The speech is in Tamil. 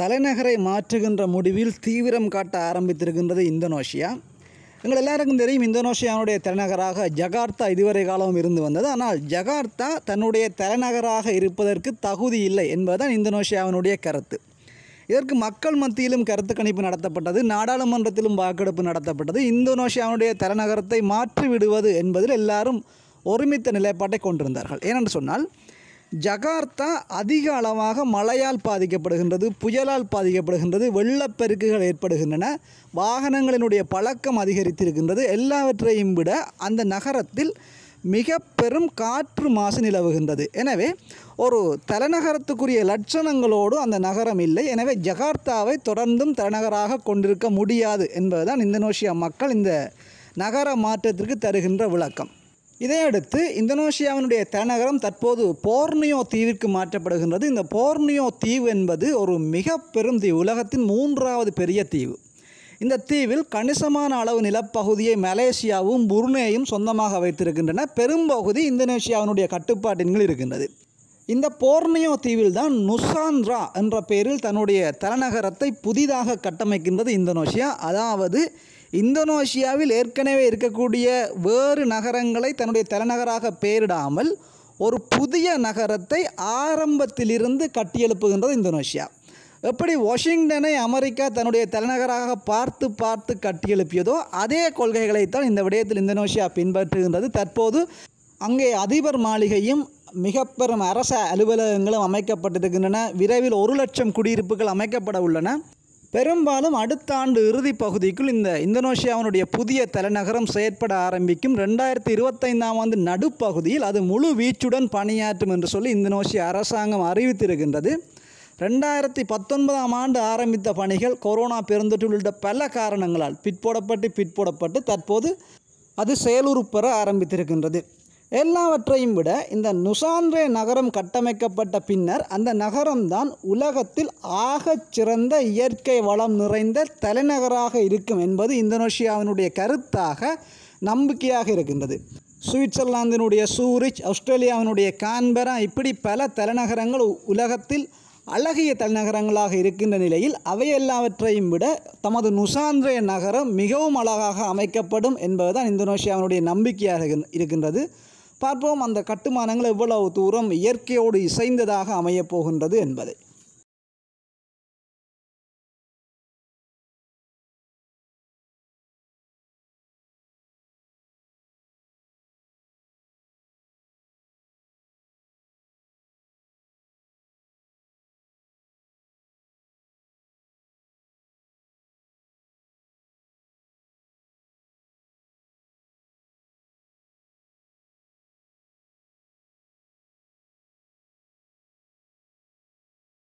தலைநகரை மாற்றுகின்ற முடிவில் தீவிரம் காட்ட ஆரம்பித்திருக்கின்றது இந்தோனேஷியா எங்கள் எல்லாருக்கும் தெரியும் இந்தோனேஷியாவுடைய தலைநகராக ஜகார்த்தா இதுவரை காலம் இருந்து வந்தது ஆனால் ஜகார்த்தா தன்னுடைய தலைநகராக இருப்பதற்கு தகுதி இல்லை என்பதுதான் இந்தோனேஷியாவினுடைய கருத்து இதற்கு மக்கள் மத்தியிலும் கருத்து கணிப்பு நடத்தப்பட்டது நாடாளுமன்றத்திலும் வாக்கெடுப்பு நடத்தப்பட்டது இந்தோனேஷியாவுடைய தலைநகரத்தை மாற்றி விடுவது என்பதில் எல்லாரும் ஒருமித்த நிலைப்பாட்டை கொண்டிருந்தார்கள் ஏனென்று சொன்னால் ஜகார்த்தா அதிக அளவாக மழையால் பாதிக்கப்படுகின்றது புயலால் பாதிக்கப்படுகின்றது வெள்ளப்பெருக்குகள் ஏற்படுகின்றன வாகனங்களினுடைய பழக்கம் அதிகரித்திருக்கின்றது எல்லாவற்றையும் விட அந்த நகரத்தில் மிக பெரும் காற்று மாசு நிலவுகின்றது எனவே ஒரு தலைநகரத்துக்குரிய லட்சணங்களோடு அந்த நகரம் இல்லை எனவே ஜகார்த்தாவை தொடர்ந்தும் தலைநகராக கொண்டிருக்க முடியாது என்பதுதான் இந்தோனேஷியா மக்கள் இந்த நகர மாற்றத்திற்கு தருகின்ற விளக்கம் இதையடுத்து இந்தோனேஷியாவினுடைய தலைநகரம் தற்போது போர்னியோ தீவிற்கு மாற்றப்படுகின்றது இந்த போர்னியோ தீவு என்பது ஒரு மிக பெரும் தீவு உலகத்தின் மூன்றாவது பெரிய தீவு இந்த தீவில் கணிசமான அளவு நிலப்பகுதியை மலேசியாவும் புருனேயும் சொந்தமாக வைத்திருக்கின்றன பெரும்பகுதி இந்தோனேஷியாவினுடைய கட்டுப்பாட்டின்கள் இருக்கின்றது இந்த போர்னியோ தீவில் தான் நுசான்ரா என்ற பெயரில் தன்னுடைய தலைநகரத்தை புதிதாக கட்டமைக்கின்றது இந்தோனேஷியா அதாவது இந்தோனேஷியாவில் ஏற்கனவே இருக்கக்கூடிய வேறு நகரங்களை தன்னுடைய தலைநகராக பெயரிடாமல் ஒரு புதிய நகரத்தை ஆரம்பத்திலிருந்து கட்டியெழுப்புகின்றது இந்தோனேஷியா எப்படி வாஷிங்டனை அமெரிக்கா தன்னுடைய தலைநகராக பார்த்து பார்த்து கட்டியெழுப்பியதோ அதே கொள்கைகளைத்தான் இந்த விடயத்தில் இந்தோனேஷியா பின்பற்றுகின்றது தற்போது அங்கே அதிபர் மாளிகையும் மிக பெரும் அரச அலுவலகங்களும் அமைக்கப்பட்டிருக்கின்றன விரைவில் ஒரு லட்சம் குடியிருப்புகள் அமைக்கப்பட உள்ளன பெரும்பாலும் அடுத்த ஆண்டு இறுதி பகுதிக்குள் இந்த இந்தோனேஷியாவினுடைய புதிய தலைநகரம் செயற்பட ஆரம்பிக்கும் ரெண்டாயிரத்தி இருபத்தைந்தாம் ஆண்டு நடுப்பகுதியில் அது முழு வீச்சுடன் பணியாற்றும் என்று சொல்லி இந்தோனேஷிய அரசாங்கம் அறிவித்திருக்கின்றது ரெண்டாயிரத்தி பத்தொன்பதாம் ஆண்டு ஆரம்பித்த பணிகள் கொரோனா பெருந்தொற்று உள்ளிட்ட பல காரணங்களால் பிற்போடப்பட்டு பிற்போடப்பட்டு தற்போது அது செயலுறுப்பெற ஆரம்பித்திருக்கின்றது எல்லாவற்றையும் விட இந்த நுசான்ரே நகரம் கட்டமைக்கப்பட்ட பின்னர் அந்த நகரம்தான் உலகத்தில் ஆகச் சிறந்த இயற்கை வளம் நிறைந்த தலைநகராக இருக்கும் என்பது இந்தோனேஷியாவினுடைய கருத்தாக நம்பிக்கையாக இருக்கின்றது சுவிட்சர்லாந்தினுடைய சூரிச் ஆஸ்திரேலியாவினுடைய கான்பெரா இப்படி பல தலைநகரங்கள் உலகத்தில் அழகிய தலைநகரங்களாக இருக்கின்ற நிலையில் அவை எல்லாவற்றையும் விட தமது நுசாந்திரைய நகரம் மிகவும் அழகாக அமைக்கப்படும் என்பதுதான் இந்தோனேஷியாவினுடைய நம்பிக்கையாக இருக்கின்றது பார்ப்போம் அந்த கட்டுமானங்கள் எவ்வளவு தூரம் இயற்கையோடு இசைந்ததாக அமையப் போகின்றது என்பதை